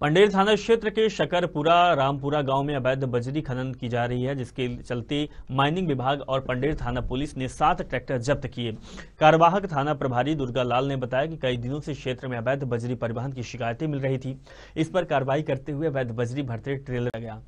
पंडेर थाना क्षेत्र के शकरपुरा रामपुरा गांव में अवैध बजरी खनन की जा रही है जिसके चलते माइनिंग विभाग और पंडेर थाना पुलिस ने सात ट्रैक्टर जब्त किए कार्यवाहक थाना प्रभारी दुर्गा लाल ने बताया कि कई दिनों से क्षेत्र में अवैध बजरी परिवहन की शिकायतें मिल रही थी इस पर कार्रवाई करते हुए अवैध बजरी भरते ट्रेलर गया